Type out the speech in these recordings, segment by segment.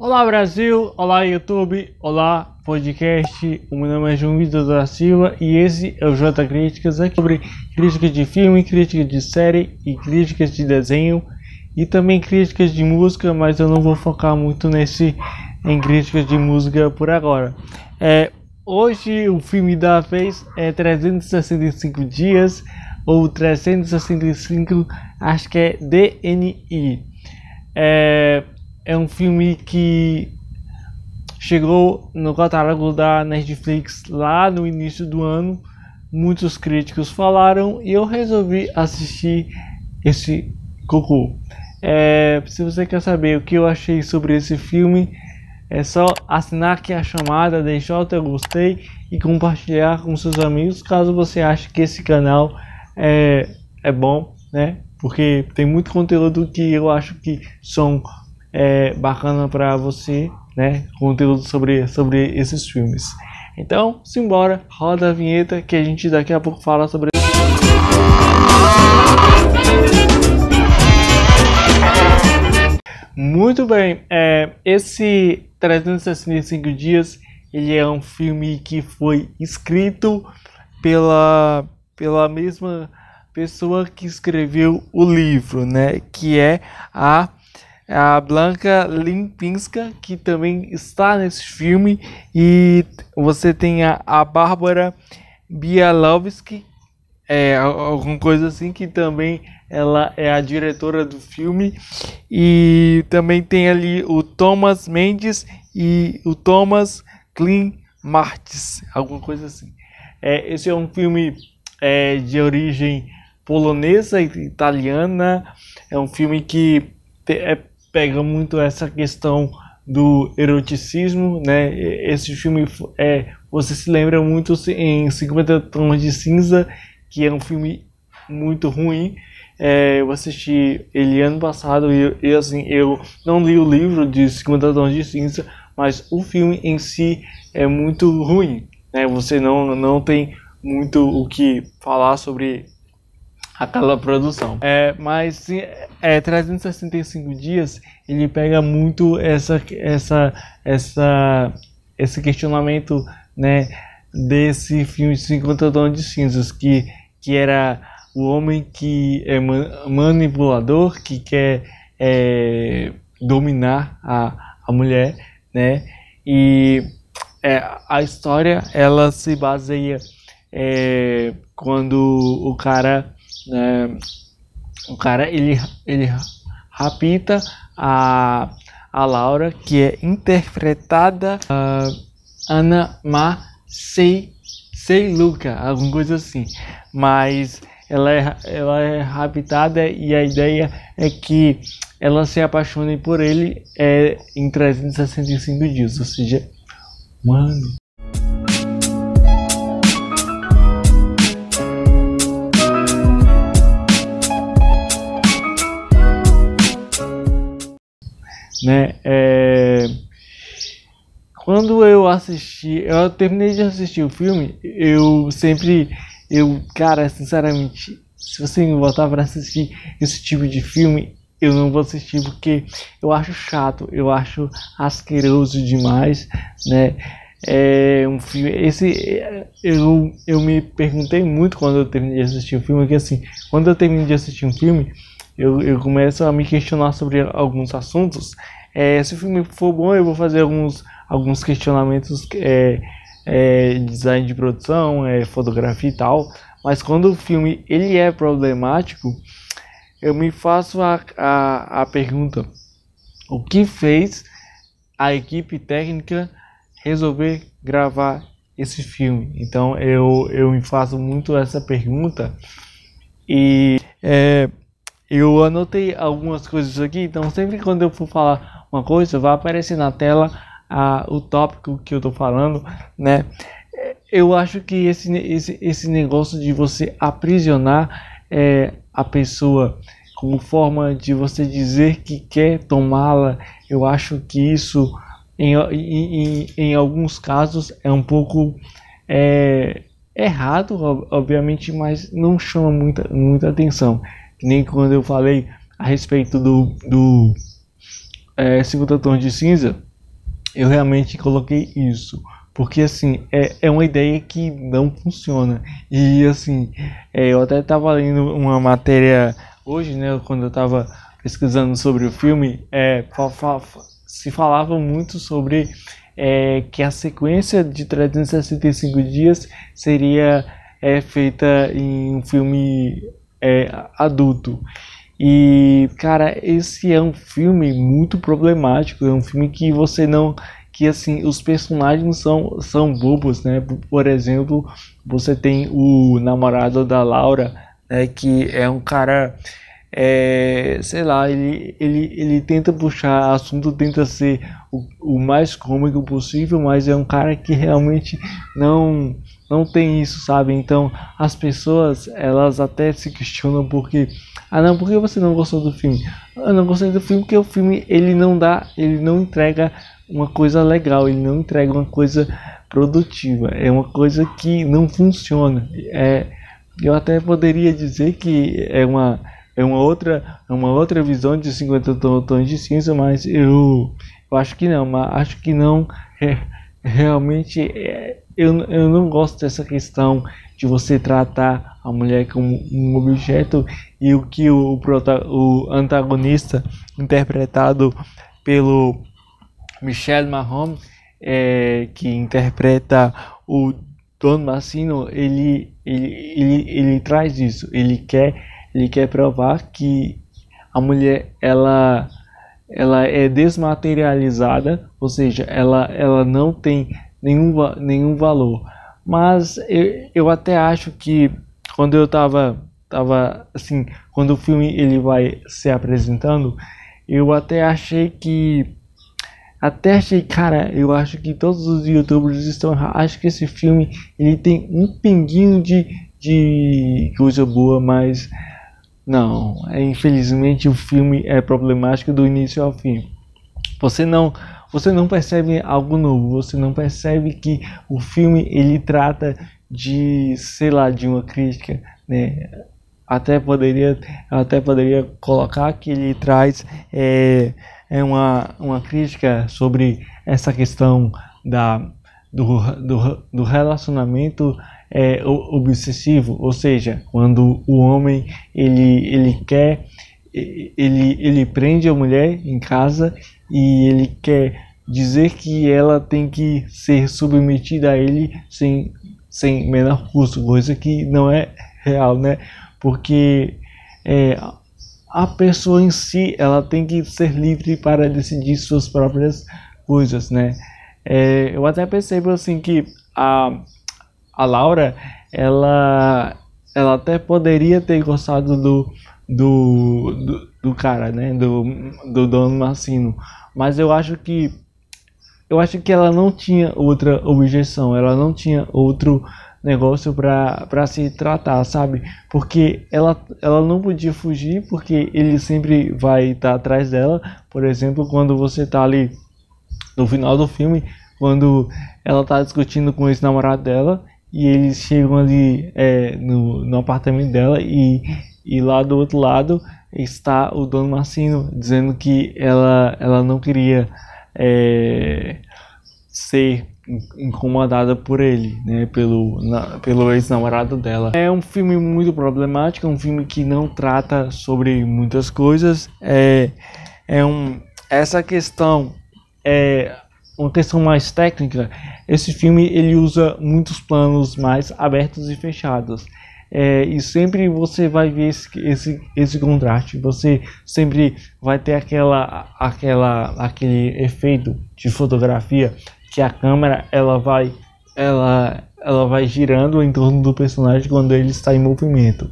Olá Brasil, olá YouTube, olá podcast. O meu nome é João Vitor da Silva e esse é o J Críticas aqui sobre críticas de filme, críticas de série e críticas de desenho e também críticas de música, mas eu não vou focar muito nesse em críticas de música por agora. É, hoje o filme da vez é 365 dias ou 365, acho que é DNI. É, é um filme que chegou no catálogo da Netflix lá no início do ano. Muitos críticos falaram e eu resolvi assistir esse cocô. É, se você quer saber o que eu achei sobre esse filme, é só assinar aqui a chamada, deixar o teu gostei e compartilhar com seus amigos caso você ache que esse canal é, é bom, né? Porque tem muito conteúdo que eu acho que são é, bacana para você, né? Conteúdo sobre, sobre esses filmes. Então, simbora, roda a vinheta que a gente daqui a pouco fala sobre. Muito bem, é, esse 365 Dias ele é um filme que foi escrito pela, pela mesma pessoa que escreveu o livro, né? Que é a é a Blanca Limpinska, que também está nesse filme, e você tem a, a Bárbara Bialowski, é, alguma coisa assim, que também ela é a diretora do filme, e também tem ali o Thomas Mendes e o Thomas Klein Martins, alguma coisa assim. É, esse é um filme é, de origem polonesa e italiana, é um filme que é pega muito essa questão do eroticismo, né? Esse filme é, você se lembra muito em 50 Tons de Cinza, que é um filme muito ruim. É, eu assisti ele ano passado e, e, assim, eu não li o livro de 50 Tons de Cinza, mas o filme em si é muito ruim, né? Você não, não tem muito o que falar sobre aquela produção. É, mas é, 365 é, dias ele pega muito essa, essa, essa, esse questionamento, né, desse filme de 50 Tons de Cinzas que que era o homem que é manipulador, que quer é, dominar a, a mulher, né? E é, a história ela se baseia é, quando o cara né, o cara ele, ele rapita a, a Laura, que é interpretada uh, Ana Ma Sei, Sei Luca, alguma coisa assim. Mas ela é, ela é raptada e a ideia é que ela se apaixone por ele é, em 365 dias, ou seja, mano né? É... Quando eu assisti, eu terminei de assistir o filme, eu sempre, eu, cara, sinceramente, se você me botar para assistir esse tipo de filme, eu não vou assistir porque eu acho chato, eu acho asqueroso demais, né? É um filme. Esse eu, eu me perguntei muito quando eu terminei de assistir o filme, que assim, quando eu terminei de assistir um filme, eu, eu começo a me questionar sobre alguns assuntos. É, se o filme for bom, eu vou fazer alguns, alguns questionamentos é, é, design de produção, é, fotografia e tal. Mas quando o filme ele é problemático, eu me faço a, a, a pergunta: o que fez a equipe técnica resolver gravar esse filme? Então eu, eu me faço muito essa pergunta. E é, eu anotei algumas coisas aqui, então sempre quando eu for falar uma coisa, vai aparecer na tela o tópico que eu tô falando, né? Eu acho que esse, esse, esse negócio de você aprisionar é, a pessoa como forma de você dizer que quer tomá-la, eu acho que isso, em, em, em alguns casos, é um pouco é, errado, obviamente, mas não chama muita, muita atenção. Que nem quando eu falei a respeito do, do é, 50 tons de cinza, eu realmente coloquei isso. Porque assim, é, é uma ideia que não funciona. E assim, é, eu até estava lendo uma matéria hoje, né? Quando eu estava pesquisando sobre o filme, é, se falava muito sobre é, que a sequência de 365 dias seria é, feita em um filme é, adulto. E, cara, esse é um filme muito problemático, é um filme que você não que assim os personagens são são bobos né por exemplo você tem o namorado da Laura né que é um cara é, sei lá ele, ele ele tenta puxar assunto tenta ser o, o mais cômico possível mas é um cara que realmente não não tem isso, sabe? Então as pessoas elas até se questionam porque ah não, por que você não gostou do filme? Eu não gostei do filme porque o filme ele não dá, ele não entrega uma coisa legal, ele não entrega uma coisa produtiva, é uma coisa que não funciona. É, eu até poderia dizer que é uma é uma outra é uma outra visão de 50 tons de cinza, mas eu, eu acho que não, mas acho que não é, realmente é, eu, eu não gosto dessa questão de você tratar a mulher como um objeto e o que o, o antagonista interpretado pelo Michel Marrom, é, que interpreta o Don Massino, ele, ele, ele, ele traz isso, ele quer, ele quer provar que a mulher ela ela é desmaterializada, ou seja, ela, ela não tem nenhum, nenhum valor. Mas eu, eu até acho que quando eu tava, tava assim, quando o filme ele vai se apresentando, eu até achei que até achei, cara, eu acho que todos os youtubers estão acho que esse filme ele tem um pinguinho de de coisa boa, mas não, é, infelizmente o filme é problemático do início ao fim. Você não você não percebe algo novo, você não percebe que o filme ele trata de, sei lá, de uma crítica, né? Até poderia, até poderia colocar que ele traz é, é uma, uma crítica sobre essa questão da, do, do, do relacionamento é, obsessivo, ou seja, quando o homem ele, ele quer, ele, ele prende a mulher em casa e ele quer dizer que ela tem que ser submetida a ele sem, sem menor custo, coisa que não é real, né? Porque é, a pessoa em si ela tem que ser livre para decidir suas próprias coisas, né? É, eu até percebo assim que a, a Laura ela ela até poderia ter gostado do, do, do do cara, né? Do, do dono Massino. Mas eu acho que. Eu acho que ela não tinha outra objeção, ela não tinha outro negócio para se tratar, sabe? Porque ela, ela não podia fugir, porque ele sempre vai estar tá atrás dela. Por exemplo, quando você tá ali no final do filme, quando ela tá discutindo com esse namorado dela e eles chegam ali é, no, no apartamento dela e, e lá do outro lado está o dono Massino dizendo que ela, ela não queria é, ser incomodada por ele, né, pelo, pelo ex-namorado dela. É um filme muito problemático, é um filme que não trata sobre muitas coisas. É, é um, essa questão é uma questão mais técnica. Esse filme ele usa muitos planos mais abertos e fechados. É, e sempre você vai ver esse, esse, esse contraste. Você sempre vai ter aquela, aquela, aquele efeito de fotografia que a câmera ela vai, ela, ela vai girando em torno do personagem quando ele está em movimento.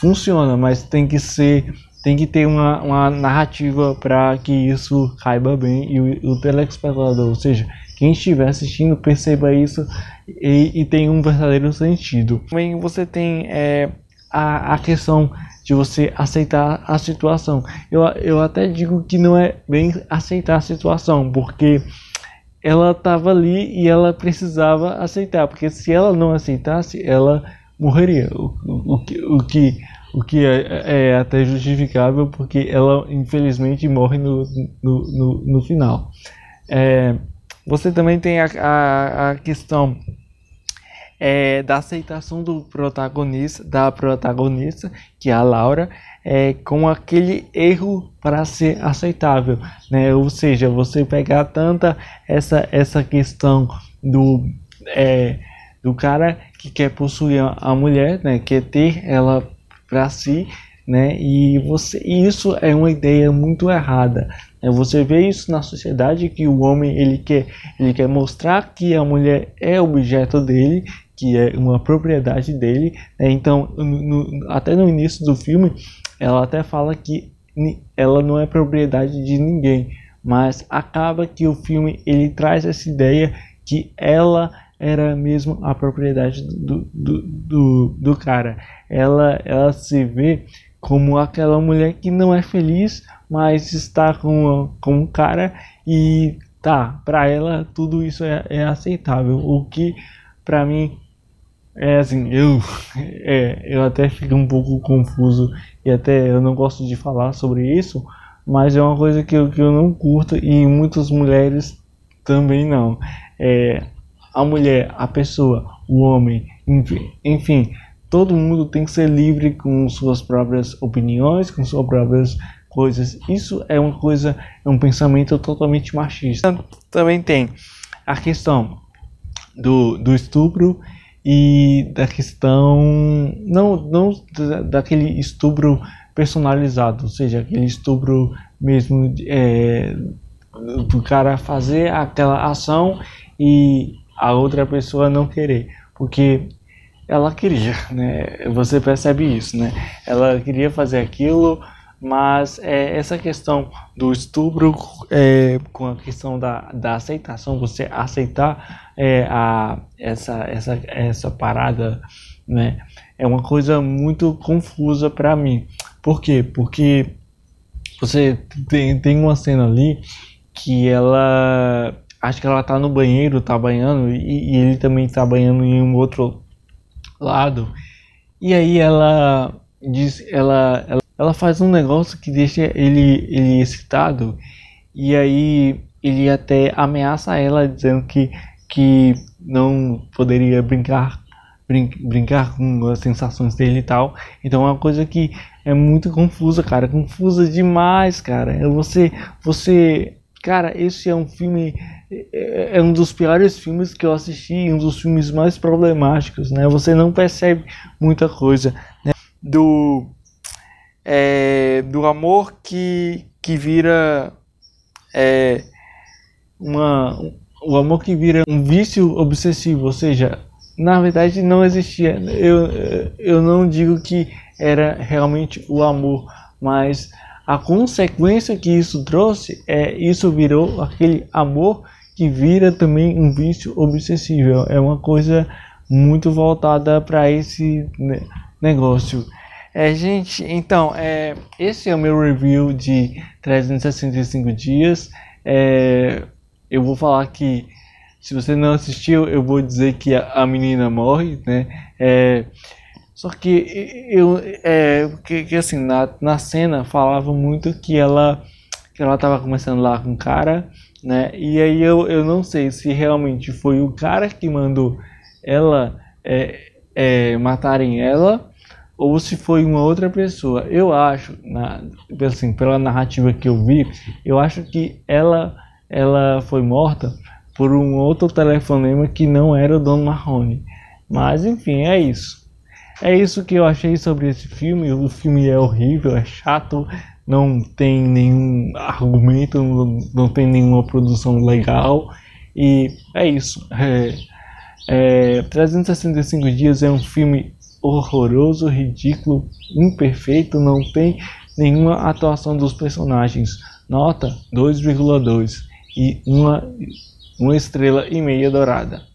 Funciona, mas tem que ser tem que ter uma, uma narrativa para que isso caiba bem e o, o telespectador, ou seja, quem estiver assistindo perceba isso e, e tem um verdadeiro sentido. Também você tem é, a, a questão de você aceitar a situação. Eu, eu até digo que não é bem aceitar a situação, porque ela estava ali e ela precisava aceitar, porque se ela não aceitasse, ela morreria. O, o, o que, o que, o que é, é, até justificável, porque ela infelizmente morre no, no, no, no final. É, você também tem a, a, a questão é, da aceitação do protagonista, da protagonista, que é a Laura, é, com aquele erro para ser aceitável, né? Ou seja, você pegar tanta essa essa questão do é, do cara que quer possuir a mulher, né? Quer ter ela para si, né? E você, e isso é uma ideia muito errada. Né? Você vê isso na sociedade que o homem ele quer, ele quer mostrar que a mulher é objeto dele, que é uma propriedade dele. Né? Então, no, no, até no início do filme, ela até fala que ela não é propriedade de ninguém, mas acaba que o filme ele traz essa ideia que ela era mesmo a propriedade do, do, do, do, cara. Ela, ela se vê como aquela mulher que não é feliz, mas está com, com um cara e tá, para ela tudo isso é, é aceitável. O que para mim é assim, eu é, eu até fico um pouco confuso e até eu não gosto de falar sobre isso, mas é uma coisa que eu, que eu não curto e muitas mulheres também não. É, a mulher, a pessoa, o homem, enfim, enfim todo mundo tem que ser livre com suas próprias opiniões, com suas próprias coisas. Isso é uma coisa, é um pensamento totalmente machista. Também tem a questão do, do estupro e da questão não não daquele estupro personalizado, ou seja, aquele estupro mesmo é, do cara fazer aquela ação e a outra pessoa não querer, porque ela queria, né? Você percebe isso, né? Ela queria fazer aquilo, mas é, essa questão do estupro é, com a questão da, da aceitação, você aceitar é, a, essa, essa, essa parada, né? É uma coisa muito confusa para mim. Por quê? Porque você tem, tem uma cena ali que ela acho que ela tá no banheiro, tá banhando, e, e, ele também tá banhando em um outro lado. E aí ela diz, ela, ela, ela faz um negócio que deixa ele, ele excitado. E aí ele até ameaça ela dizendo que, que não poderia brincar brin brincar com as sensações dele e tal. Então é uma coisa que é muito confusa, cara, confusa demais, cara. Você você cara, esse é um filme é, é um dos piores filmes que eu assisti, um dos filmes mais problemáticos, né? Você não percebe muita coisa né? do é, do amor que que vira é, uma o amor que vira um vício obsessivo, ou seja, na verdade não existia. Eu eu não digo que era realmente o amor, mas a consequência que isso trouxe é isso virou aquele amor que vira também um vício obsessivo. É uma coisa muito voltada para esse negócio. É, gente, então, é, esse é o meu review de 365 dias. É, eu vou falar que, se você não assistiu, eu vou dizer que a, a menina morre, né? É, só que eu, é, que, que assim, na, na cena falava muito que ela, que ela tava começando lá com o cara né? E aí eu, eu não sei se realmente foi o cara que mandou ela é, é, matarem ela ou se foi uma outra pessoa. Eu acho, na, assim, pela narrativa que eu vi, eu acho que ela ela foi morta por um outro telefonema que não era o Don Marrone. Mas enfim, é isso. É isso que eu achei sobre esse filme. O filme é horrível, é chato, não tem nenhum argumento, não, tem nenhuma produção legal e é isso. É, é, 365 Dias é um filme horroroso, ridículo, imperfeito, não tem nenhuma atuação dos personagens. Nota 2,2 e uma, uma estrela e meia dourada.